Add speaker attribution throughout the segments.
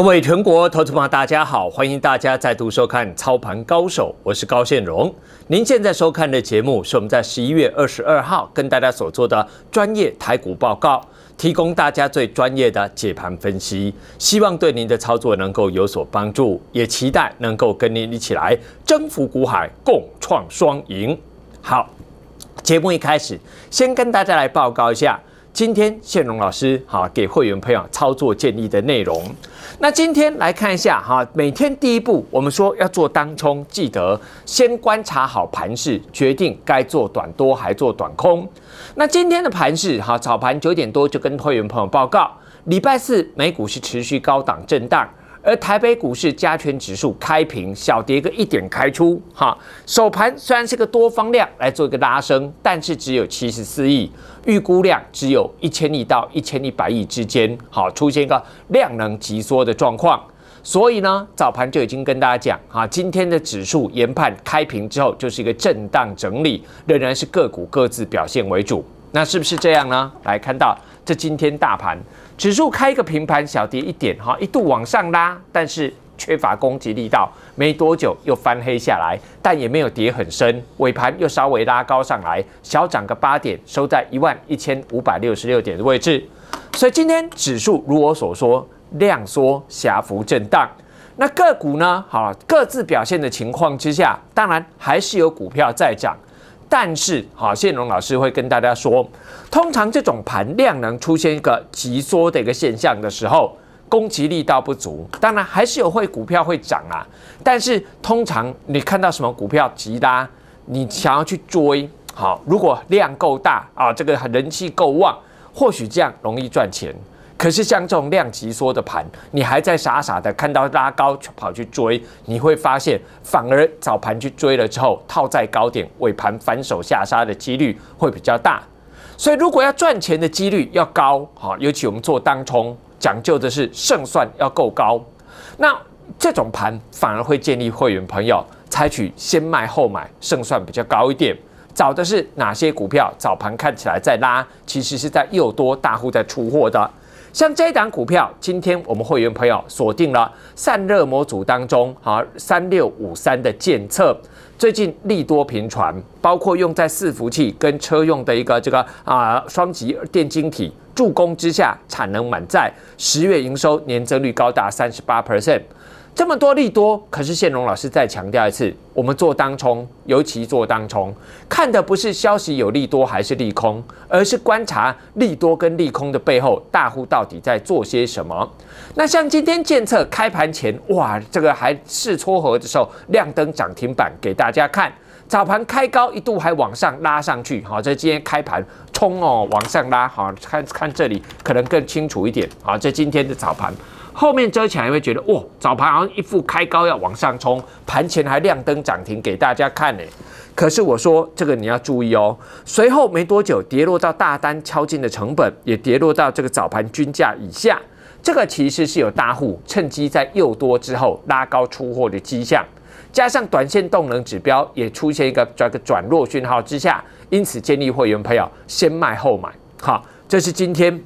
Speaker 1: 各位全国投资朋友，大家好！欢迎大家再度收看《操盘高手》，我是高现荣。您现在收看的节目是我们在十一月二十二号跟大家所做的专业台股报告，提供大家最专业的解盘分析，希望对您的操作能够有所帮助，也期待能够跟您一起来征服股海，共创双赢。好，节目一开始，先跟大家来报告一下。今天谢荣老师哈给会员朋友操作建议的内容。那今天来看一下哈，每天第一步我们说要做当冲，记得先观察好盘势，决定该做短多还做短空。那今天的盘势哈，早盘九点多就跟会员朋友报告，礼拜四美股是持续高档震荡。而台北股市加权指数开平小跌个一点开出哈，首盘虽然是个多方量来做一个拉升，但是只有七十四亿，预估量只有一千亿到一千一百亿之间，好出现个量能急缩的状况。所以呢，早盘就已经跟大家讲哈，今天的指数研判开平之后就是一个震荡整理，仍然是个股各自表现为主。那是不是这样呢？来看到这今天大盘。指数开一个平盘，小跌一点哈，一度往上拉，但是缺乏攻击力道，没多久又翻黑下来，但也没有跌很深。尾盘又稍微拉高上来，小涨个八点，收在一万一千五百六十六点的位置。所以今天指数如我所说，量缩、狭幅震荡。那个股呢？好，各自表现的情况之下，当然还是有股票在涨。但是好，谢荣老师会跟大家说，通常这种盘量能出现一个急缩的一个现象的时候，供给力道不足，当然还是有会股票会涨啊。但是通常你看到什么股票急拉，你想要去追，好，如果量够大啊，这个人气够旺，或许这样容易赚钱。可是像这种量急缩的盘，你还在傻傻的看到拉高就跑去追，你会发现反而早盘去追了之后套在高点，尾盘反手下杀的几率会比较大。所以如果要赚钱的几率要高，哈，尤其我们做当冲讲究的是胜算要够高，那这种盘反而会建议会员朋友采取先卖后买，胜算比较高一点。找的是哪些股票？早盘看起来在拉，其实是在诱多，大户在出货的。像这一档股票，今天我们会员朋友锁定了散热模组当中，啊，三六五三的检测，最近利多频传，包括用在伺服器跟车用的一个这个啊双极电晶体助攻之下，产能满载，十月营收年增率高达三十八 percent。这么多利多，可是宪荣老师再强调一次，我们做当冲，尤其做当冲，看的不是消息有利多还是利空，而是观察利多跟利空的背后大户到底在做些什么。那像今天监测开盘前，哇，这个还是撮合的时候亮灯涨停板给大家看，早盘开高一度还往上拉上去，好，这今天开盘冲哦往上拉，好，看看这里可能更清楚一点，好，这今天的早盘。后面遮起来，会觉得哇，早盘好像一副开高要往上冲，盘前还亮灯涨停给大家看呢。可是我说这个你要注意哦。随后没多久，跌落到大单敲进的成本，也跌落到这个早盘均价以下。这个其实是有大户趁机在诱多之后拉高出货的迹象，加上短线动能指标也出现一个转转弱讯号之下，因此建议会员朋友先卖后买。好，这是今天。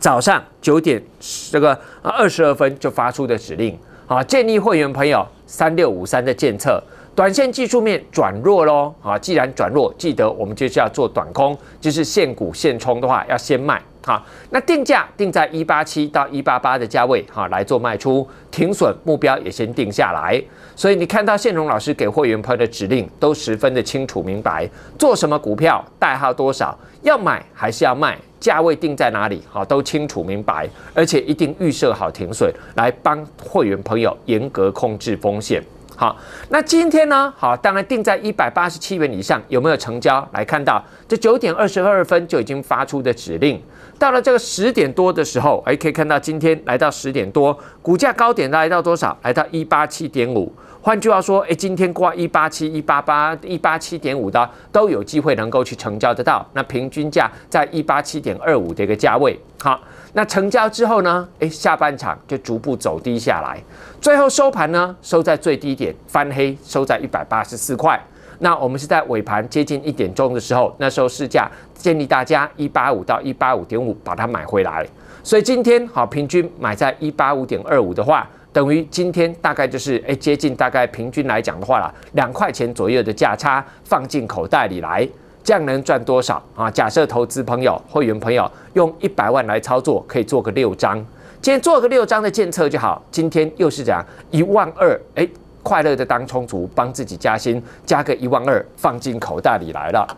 Speaker 1: 早上九点这个二十二分就发出的指令啊，建议会员朋友三六五三的监测，短线技术面转弱喽啊！既然转弱，记得我们就是要做短空，就是现股现冲的话要先卖好，那定价定在一八七到一八八的价位哈，来做卖出，停损目标也先定下来。所以你看到现荣老师给会员朋友的指令都十分的清楚明白，做什么股票，代号多少，要买还是要卖？价位定在哪里？好，都清楚明白，而且一定预设好停损，来帮会员朋友严格控制风险。好，那今天呢？好，当然定在一百八十七元以上，有没有成交？来看到这九点二十二分就已经发出的指令，到了这个十点多的时候，哎，可以看到今天来到十点多，股价高点来到多少？来到一八七点五。换句话说，哎，今天挂一八七、一八八、一八七点五的都有机会能够去成交得到，那平均价在一八七点二五这个价位。好，那成交之后呢，哎，下半场就逐步走低下来，最后收盘呢收在最低点，翻黑收在一百八十四块。那我们是在尾盘接近一点钟的时候，那时候市价建议大家一八五到一八五点五把它买回来。所以今天好，平均买在一八五点二五的话。等于今天大概就是哎，接近大概平均来讲的话啦，两块钱左右的价差放进口袋里来，这样能赚多少啊？假设投资朋友、会员朋友用一百万来操作，可以做个六张，今天做个六张的建测就好。今天又是讲样，一万二哎，快乐的当充足帮自己加薪，加个一万二放进口袋里来了。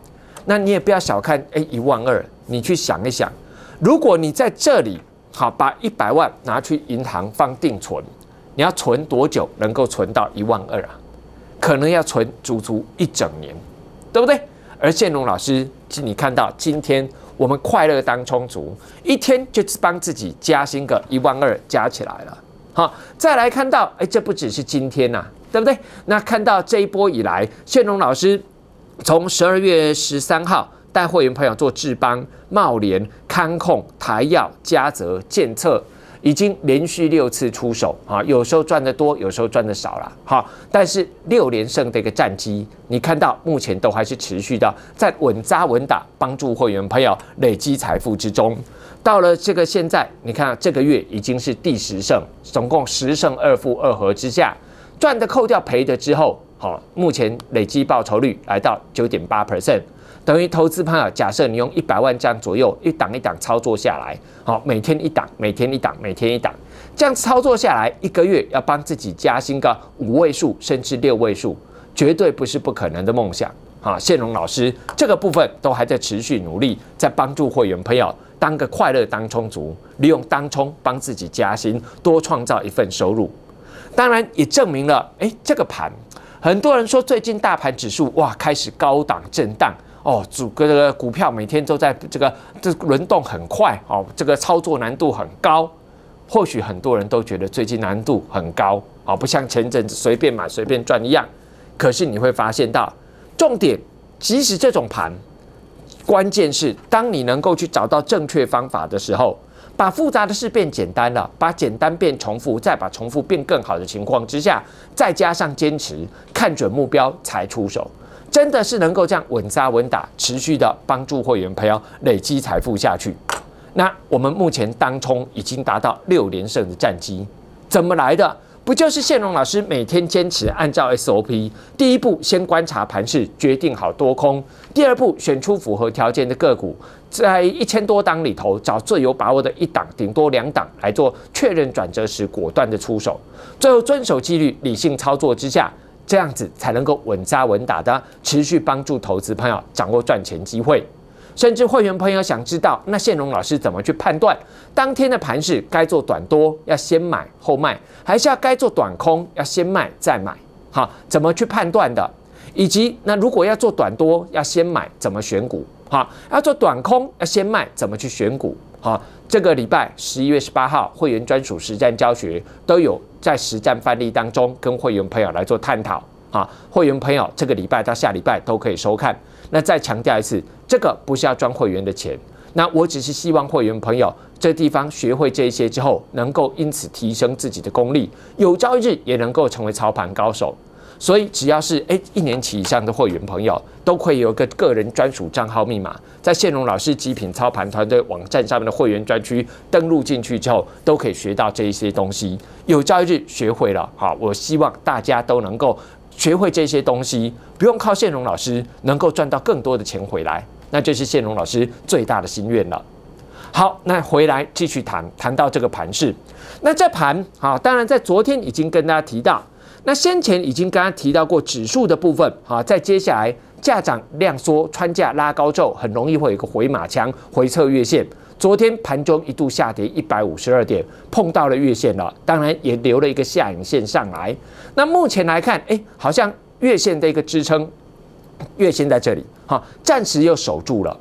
Speaker 1: 那你也不要小看哎，一万二，你去想一想，如果你在这里好把一百万拿去银行放定存。你要存多久能够存到一万二啊？可能要存足足一整年，对不对？而建龙老师请你看到，今天我们快乐当充足，一天就帮自己加薪个一万二，加起来了。好，再来看到，哎，这不只是今天呐，对不对？那看到这一波以来，建龙老师从十二月十三号带会员朋友做志邦、茂联、康控、台药、嘉泽、建测。已经连续六次出手啊，有时候赚得多，有时候赚的少了，哈。但是六连胜的一个战绩，你看到目前都还是持续的在稳扎稳打，帮助会员朋友累积财富之中。到了这个现在，你看这个月已经是第十胜，总共十胜二负二和之下，赚的扣掉赔的之后。好，目前累计报酬率来到九点八 percent，等于投资朋友假设你用一百万这样左右一档一档操作下来，好，每天一档，每天一档，每天一档，这样操作下来一个月要帮自己加薪个五位数甚至六位数，绝对不是不可能的梦想。好，谢龙老师这个部分都还在持续努力，在帮助会员朋友当个快乐当充足，利用当充帮自己加薪多创造一份收入，当然也证明了，哎，这个盘。很多人说最近大盘指数哇开始高档震荡哦，主个股票每天都在这个这轮动很快哦，这个操作难度很高。或许很多人都觉得最近难度很高啊，不像前阵子随便买随便赚一样。可是你会发现到，重点即使这种盘，关键是当你能够去找到正确方法的时候。把复杂的事变简单了，把简单变重复，再把重复变更好的情况之下，再加上坚持，看准目标才出手，真的是能够这样稳扎稳打，持续的帮助会员朋友累积财富下去。那我们目前当冲已经达到六连胜的战绩，怎么来的？不就是谢龙老师每天坚持按照 SOP，第一步先观察盘势，决定好多空；第二步选出符合条件的个股，在一千多档里头找最有把握的一档，顶多两档来做确认转折时果断的出手；最后遵守纪律，理性操作之下，这样子才能够稳扎稳打的持续帮助投资朋友掌握赚钱机会。甚至会员朋友想知道，那谢荣老师怎么去判断当天的盘势该做短多，要先买后卖，还是要该做短空，要先卖再买？哈，怎么去判断的？以及那如果要做短多，要先买怎么选股？哈，要做短空要先卖怎么去选股？哈，这个礼拜十一月十八号会员专属实战教学都有在实战范例当中跟会员朋友来做探讨。啊，会员朋友这个礼拜到下礼拜都可以收看。那再强调一次，这个不是要赚会员的钱，那我只是希望会员朋友这地方学会这些之后，能够因此提升自己的功力，有朝一日也能够成为操盘高手。所以只要是哎一年期以上的会员朋友，都以有个个人专属账号密码，在谢龙老师极品操盘团队网站上面的会员专区登录进去之后，都可以学到这一些东西。有朝一日学会了，好，我希望大家都能够。学会这些东西，不用靠宪荣老师，能够赚到更多的钱回来，那就是宪荣老师最大的心愿了。好，那回来继续谈，谈到这个盘势。那这盘啊，当然在昨天已经跟大家提到，那先前已经跟大家提到过指数的部分啊，在接下来价涨量缩、穿价拉高之后，很容易会有一个回马枪、回撤月线。昨天盘中一度下跌一百五十二点，碰到了月线了，当然也留了一个下影线上来。那目前来看，哎，好像月线的一个支撑，月线在这里，哈，暂时又守住了。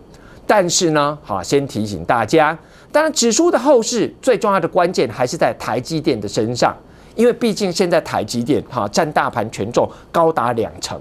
Speaker 1: 但是呢，哈，先提醒大家，当然指数的后市最重要的关键还是在台积电的身上，因为毕竟现在台积电哈占大盘权重高达两成。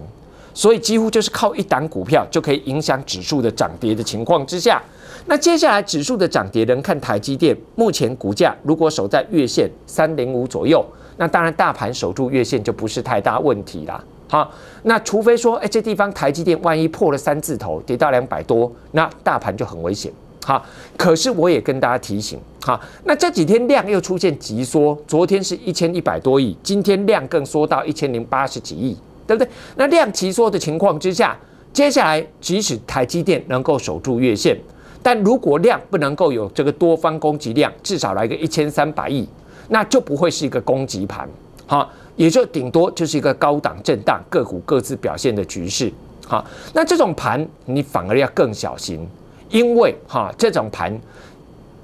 Speaker 1: 所以几乎就是靠一档股票就可以影响指数的涨跌的情况之下，那接下来指数的涨跌，能看台积电目前股价如果守在月线三零五左右，那当然大盘守住月线就不是太大问题啦。好，那除非说，哎，这地方台积电万一破了三字头，跌到两百多，那大盘就很危险。好，可是我也跟大家提醒，好，那这几天量又出现急缩，昨天是一千一百多亿，今天量更缩到一千零八十几亿。对不对？那量齐缩的情况之下，接下来即使台积电能够守住月线，但如果量不能够有这个多方攻击量，至少来个一千三百亿，那就不会是一个攻击盘，哈，也就顶多就是一个高档震荡个股各自表现的局势，哈。那这种盘你反而要更小心，因为哈这种盘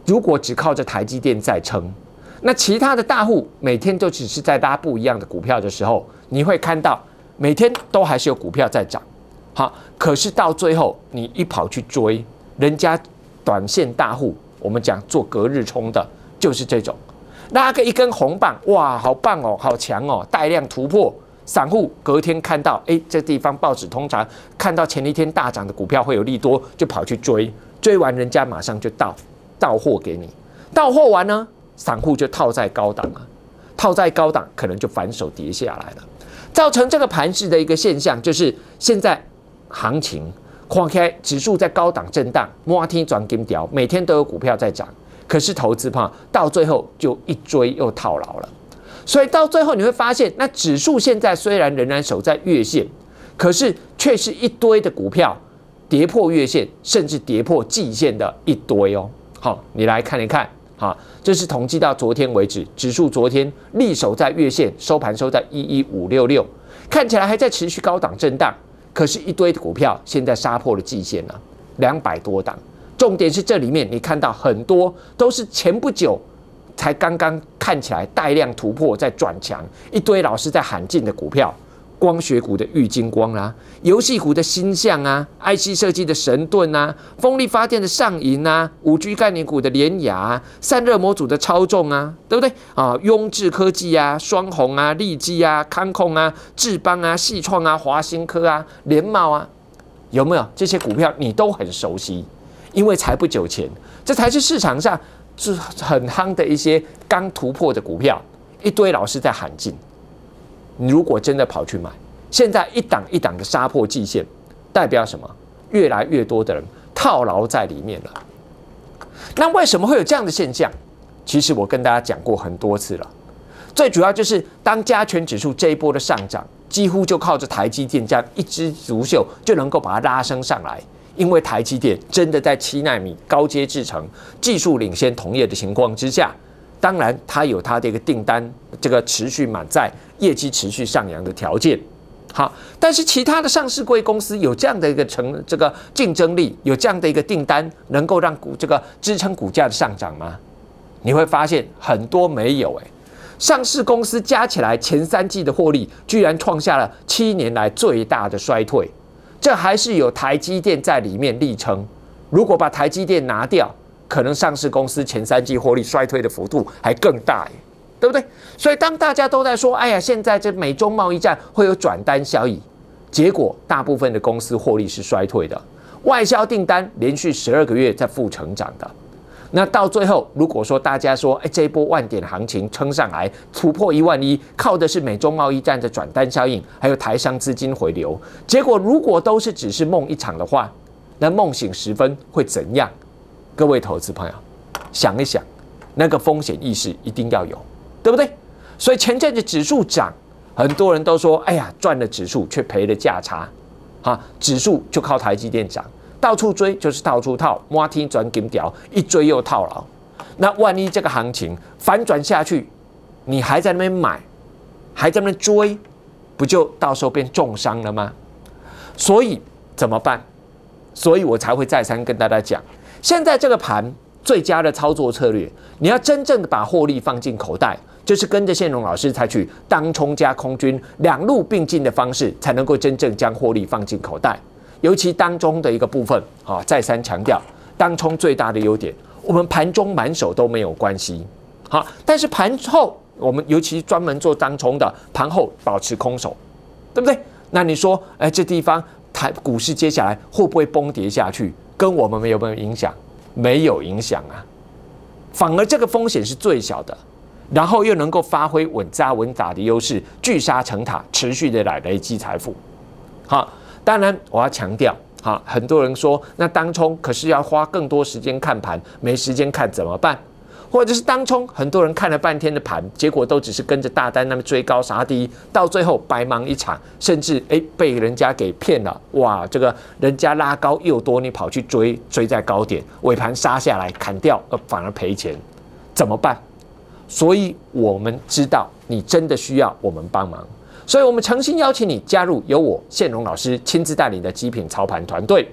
Speaker 1: 如果只靠着台积电在撑，那其他的大户每天都只是在搭不一样的股票的时候，你会看到。每天都还是有股票在涨，好，可是到最后你一跑去追，人家短线大户，我们讲做隔日冲的，就是这种，拉个一根红棒，哇，好棒哦，好强哦，带量突破，散户隔天看到，哎，这地方报纸通常看到前一天大涨的股票会有利多，就跑去追，追完人家马上就到，到货给你，到货完呢，散户就套在高档了，套在高档可能就反手跌下来了。造成这个盘势的一个现象，就是现在行情，宽开指数在高档震荡，摩天转金条，每天都有股票在涨，可是投资怕到最后就一追又套牢了。所以到最后你会发现，那指数现在虽然仍然守在月线，可是却是一堆的股票跌破月线，甚至跌破季线的一堆哦。好，你来看一看。啊，这是统计到昨天为止，指数昨天力守在月线，收盘收在一一五六六，看起来还在持续高档震荡。可是，一堆股票现在杀破了季线了，两百多档。重点是这里面，你看到很多都是前不久才刚刚看起来带量突破，在转强，一堆老师在喊进的股票。光学股的玉金光啦，游戏股的星象啊，IC 设计的神盾啊，风力发电的上银啊，五 G 概念股的联雅，散热模组的超重啊，对不对啊？雍智科技啊，双红啊，利基啊，康控啊，智邦啊，细创啊，华新科啊，联茂啊，有没有这些股票？你都很熟悉，因为才不久前，这才是市场上很夯的一些刚突破的股票，一堆老师在喊进。你如果真的跑去买，现在一档一档的杀破季线，代表什么？越来越多的人套牢在里面了。那为什么会有这样的现象？其实我跟大家讲过很多次了，最主要就是当加权指数这一波的上涨，几乎就靠着台积电这样一枝独秀就能够把它拉升上来，因为台积电真的在七纳米高阶制程技术领先同业的情况之下。当然，它有它的一个订单，这个持续满载，业绩持续上扬的条件。好，但是其他的上市贵公司有这样的一个成这个竞争力，有这样的一个订单，能够让股这个支撑股价的上涨吗？你会发现很多没有哎，上市公司加起来前三季的获利，居然创下了七年来最大的衰退。这还是有台积电在里面力撑。如果把台积电拿掉，可能上市公司前三季获利衰退的幅度还更大耶，对不对？所以当大家都在说“哎呀，现在这美中贸易战会有转单效应”，结果大部分的公司获利是衰退的，外销订单连续十二个月在负成长的。那到最后，如果说大家说“哎，这一波万点行情撑上来，突破一万一，靠的是美中贸易战的转单效应，还有台商资金回流”，结果如果都是只是梦一场的话，那梦醒时分会怎样？各位投资朋友，想一想，那个风险意识一定要有，对不对？所以前阵子指数涨，很多人都说：“哎呀，赚了指数，却赔了价差。”啊，指数就靠台积电涨，到处追就是到处套，摩天转金条，一追又套牢。那万一这个行情反转下去，你还在那边买，还在那边追，不就到时候变重伤了吗？所以怎么办？所以我才会再三跟大家讲。现在这个盘，最佳的操作策略，你要真正的把获利放进口袋，就是跟着宪荣老师采取当冲加空军两路并进的方式，才能够真正将获利放进口袋。尤其当中的一个部分，啊，再三强调，当冲最大的优点，我们盘中满手都没有关系，好，但是盘后，我们尤其专门做当冲的，盘后保持空手，对不对？那你说，哎，这地方台股市接下来会不会崩跌下去？跟我们没有没有影响？没有影响啊，反而这个风险是最小的，然后又能够发挥稳扎稳打的优势，聚沙成塔，持续的来累积财富。好，当然我要强调，好，很多人说那当冲可是要花更多时间看盘，没时间看怎么办？或者是当冲，很多人看了半天的盘，结果都只是跟着大单那么追高杀低，到最后白忙一场，甚至诶被人家给骗了。哇，这个人家拉高又多，你跑去追，追在高点，尾盘杀下来砍掉，呃反而赔钱，怎么办？所以我们知道你真的需要我们帮忙，所以我们诚心邀请你加入由我谢荣老师亲自带领的极品操盘团队。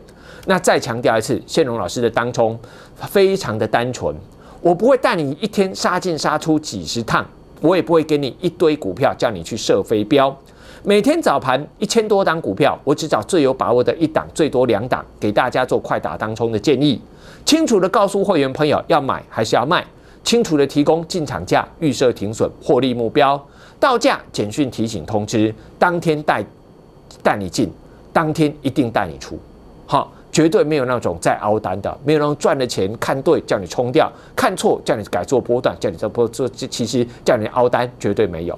Speaker 1: 那再强调一次，谢荣老师的当冲非常的单纯。我不会带你一天杀进杀出几十趟，我也不会给你一堆股票叫你去射飞镖。每天早盘一千多档股票，我只找最有把握的一档，最多两档，给大家做快打当冲的建议。清楚的告诉会员朋友要买还是要卖，清楚的提供进场价、预设停损、获利目标、到价简讯提醒通知。当天带带你进，当天一定带你出，好。绝对没有那种在熬单的，没有那种赚的钱看对叫你冲掉，看错叫你改做波段，叫你这波做这其实叫你熬单绝对没有，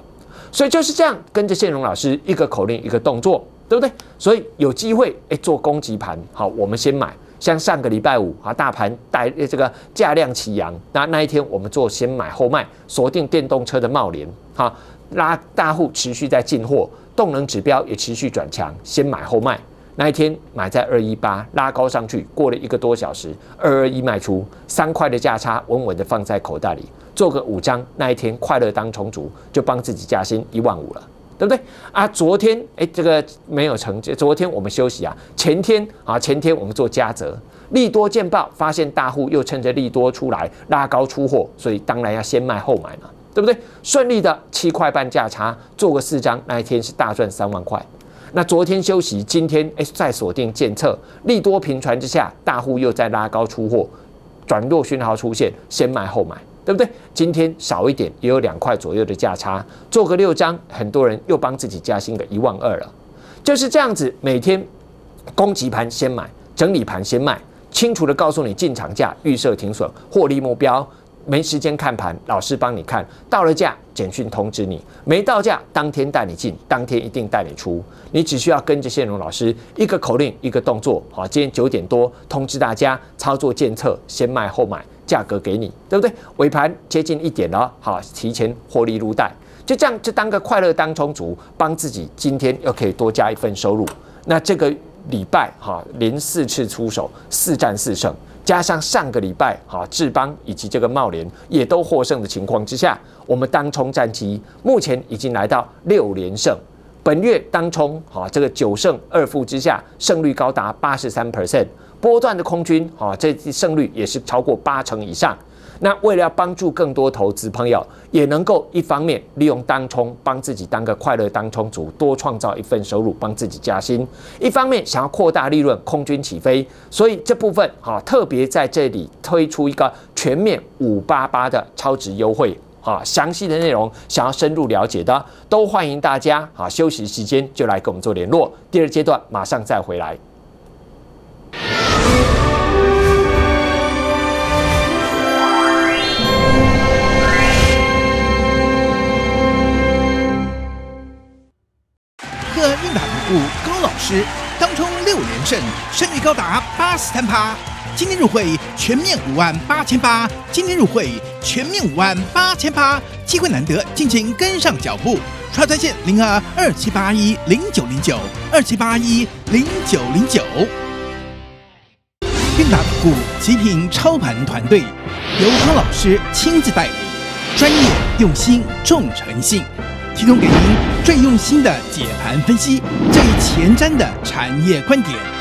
Speaker 1: 所以就是这样跟着宪荣老师一个口令一个动作，对不对？所以有机会哎做攻击盘，好，我们先买，像上个礼拜五啊，大盘带这个价量齐扬，那那一天我们做先买后卖，锁定电动车的茂联，哈，拉大户持续在进货，动能指标也持续转强，先买后卖。那一天买在二一八拉高上去，过了一个多小时，二二一卖出三块的价差，稳稳的放在口袋里，做个五张。那一天快乐当充足，就帮自己加薪一万五了，对不对？啊，昨天哎这个没有成昨天我们休息啊，前天啊前天我们做加折利多见报，发现大户又趁着利多出来拉高出货，所以当然要先卖后买嘛，对不对？顺利的七块半价差做个四张，那一天是大赚三万块。那昨天休息，今天哎再锁定建测，利多频传之下，大户又在拉高出货，转弱讯号出现，先卖后买，对不对？今天少一点，也有两块左右的价差，做个六张，很多人又帮自己加薪个一万二了，就是这样子，每天供给盘先买，整理盘先卖，清楚的告诉你进场价、预设停损、获利目标。没时间看盘，老师帮你看，到了价简讯通知你，没到价当天带你进，当天一定带你出，你只需要跟着谢荣老师一个口令一个动作。好，今天九点多通知大家操作监测，先卖后买，价格给你，对不对？尾盘接近一点了，好，提前获利入袋，就这样就当个快乐当充足，帮自己今天又可以多加一份收入，那这个。礼拜哈连四次出手四战四胜，加上上个礼拜哈志邦以及这个茂联也都获胜的情况之下，我们当冲战绩目前已经来到六连胜。本月当冲哈这个九胜二负之下，胜率高达八十三 percent。波段的空军哈这胜率也是超过八成以上。那为了要帮助更多投资朋友，也能够一方面利用当冲帮自己当个快乐当冲主，多创造一份收入帮自己加薪；一方面想要扩大利润，空军起飞。所以这部分啊，特别在这里推出一个全面五八八的超值优惠啊。详细的内容想要深入了解的，都欢迎大家啊休息时间就来跟我们做联络。第二阶段马上再回来。
Speaker 2: 高达八十三趴，今天入会全面五万八千八，今天入会全面五万八千八，机会难得，敬请跟上脚步。刷专线零二二七八一零九零九二七八一零九零九。韵达股极品操盘团队由康老师亲自带领，专业、用心、重诚信，提供给您最用心的解盘分析，最前瞻的产业观点。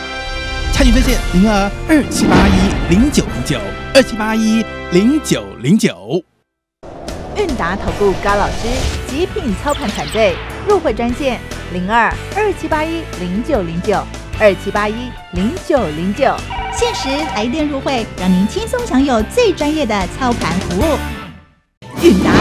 Speaker 2: 开户专线零二二七八一零九零九二七八一零九零九。韵达头部高老师，极品操盘团队入会专线零二二七八一零九零九二七八一零九零九。限时来电入会，让您轻松享有最专业的操盘服务。韵达。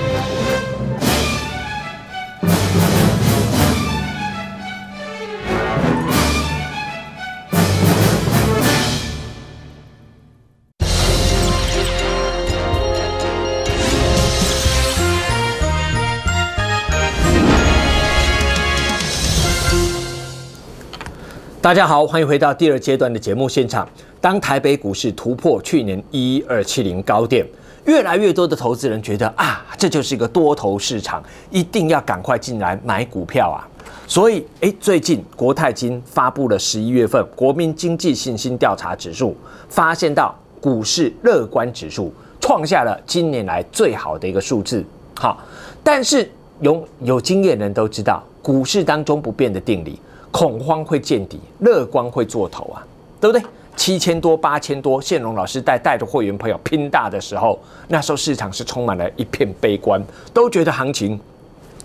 Speaker 1: 大家好，欢迎回到第二阶段的节目现场。当台北股市突破去年一一二七零高点，越来越多的投资人觉得啊，这就是一个多头市场，一定要赶快进来买股票啊。所以，哎，最近国泰金发布了十一月份国民经济信心调查指数，发现到股市乐观指数创下了今年来最好的一个数字。好，但是有有经验人都知道，股市当中不变的定理。恐慌会见底，乐观会做头啊，对不对？七千多、八千多，建龙老师带带着会员朋友拼大的时候，那时候市场是充满了一片悲观，都觉得行情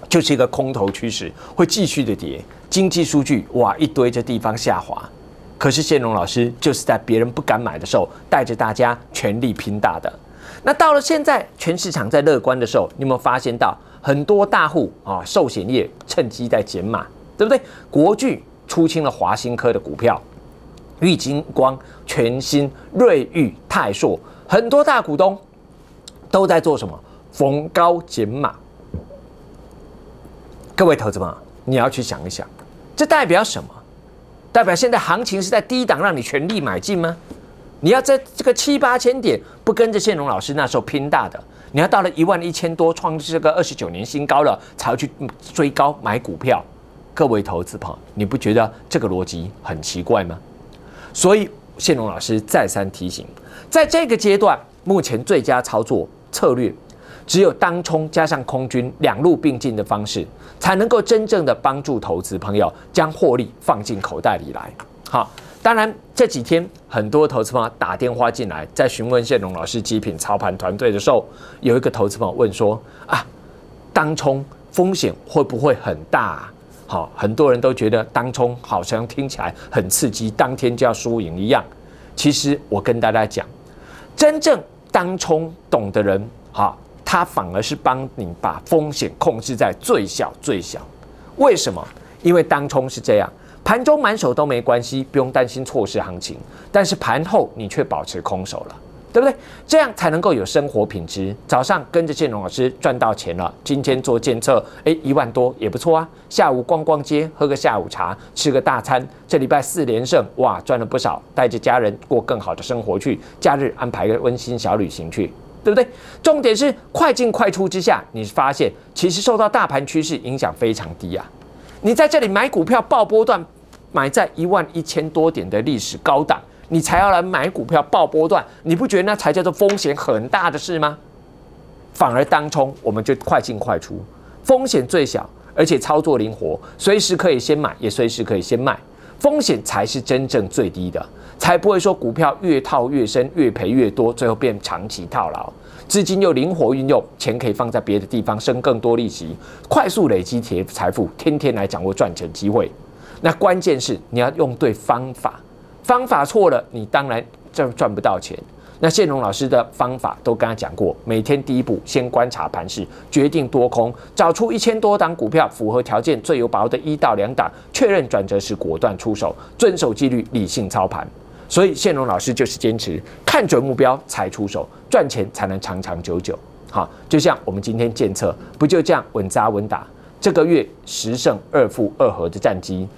Speaker 1: 就是一个空头趋势，会继续的跌。经济数据哇，一堆这地方下滑，可是建龙老师就是在别人不敢买的时候，带着大家全力拼大的。那到了现在，全市场在乐观的时候，你有没有发现到很多大户啊，寿险业趁机在减码？对不对？国巨出清了华新科的股票，玉晶光、全新、瑞昱、泰硕，很多大股东都在做什么？逢高减码。各位投资者，你要去想一想，这代表什么？代表现在行情是在低档，让你全力买进吗？你要在这个七八千点不跟着建隆老师那时候拼大的，你要到了一万一千多，创这个二十九年新高了，才去追高买股票。各位投资朋友，你不觉得这个逻辑很奇怪吗？所以谢龙老师再三提醒，在这个阶段，目前最佳操作策略，只有当冲加上空军两路并进的方式，才能够真正的帮助投资朋友将获利放进口袋里来。好，当然这几天很多投资朋友打电话进来，在询问谢龙老师极品操盘团队的时候，有一个投资朋友问说：啊，当冲风险会不会很大？好，很多人都觉得当冲好像听起来很刺激，当天就要输赢一样。其实我跟大家讲，真正当冲懂的人，哈，他反而是帮你把风险控制在最小最小。为什么？因为当冲是这样，盘中满手都没关系，不用担心错失行情，但是盘后你却保持空手了。对不对？这样才能够有生活品质。早上跟着建龙老师赚到钱了，今天做监测，哎，一万多也不错啊。下午逛逛街，喝个下午茶，吃个大餐。这礼拜四连胜，哇，赚了不少。带着家人过更好的生活去，假日安排个温馨小旅行去，对不对？重点是快进快出之下，你发现其实受到大盘趋势影响非常低啊。你在这里买股票，爆波段，买在一万一千多点的历史高档。你才要来买股票爆波段，你不觉得那才叫做风险很大的事吗？反而当冲我们就快进快出，风险最小，而且操作灵活，随时可以先买，也随时可以先卖，风险才是真正最低的，才不会说股票越套越深，越赔越多，最后变长期套牢。资金又灵活运用，钱可以放在别的地方生更多利息，快速累积铁财富，天天来掌握赚钱机会。那关键是你要用对方法。方法错了，你当然赚赚不到钱。那谢龙老师的方法都跟他讲过，每天第一步先观察盘势，决定多空，找出一千多档股票符合条件、最有把握的一到两档，确认转折时果断出手，遵守纪律，理性操盘。所以谢龙老师就是坚持看准目标才出手，赚钱才能长长久久。好，就像我们今天建测不就这样稳扎稳打，这个月十胜二负二和的战绩，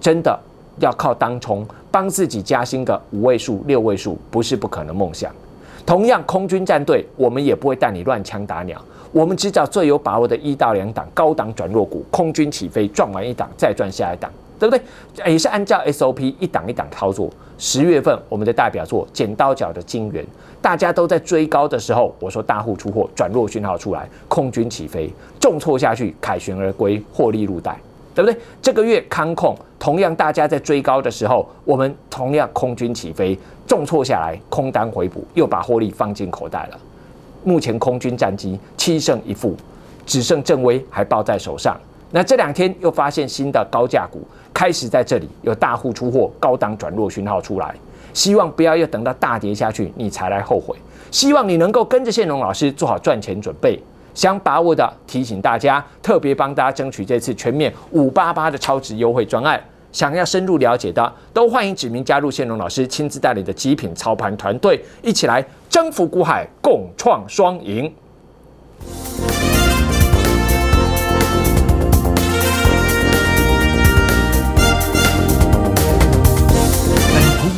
Speaker 1: 真的。要靠当冲帮自己加薪个五位数六位数不是不可能梦想。同样空军战队，我们也不会带你乱枪打鸟，我们只找最有把握的一到两档高档转弱股，空军起飞，赚完一档再赚下一档，对不对？也是按照 SOP 一档一档操作。十月份我们的代表作剪刀脚的金元》，大家都在追高的时候，我说大户出货，转弱讯号出来，空军起飞，重挫下去，凯旋而归，获利入袋。对不对？这个月看空，同样大家在追高的时候，我们同样空军起飞，重挫下来，空单回补，又把获利放进口袋了。目前空军战机七胜一负，只剩正威还抱在手上。那这两天又发现新的高价股，开始在这里有大户出货，高档转弱讯号出来，希望不要要等到大跌下去你才来后悔。希望你能够跟着谢龙老师做好赚钱准备。想把握的提醒大家，特别帮大家争取这次全面五八八的超值优惠专案。想要深入了解的，都欢迎指名加入谢龙老师亲自带领的极品操盘团队，一起来征服股海，共创双赢。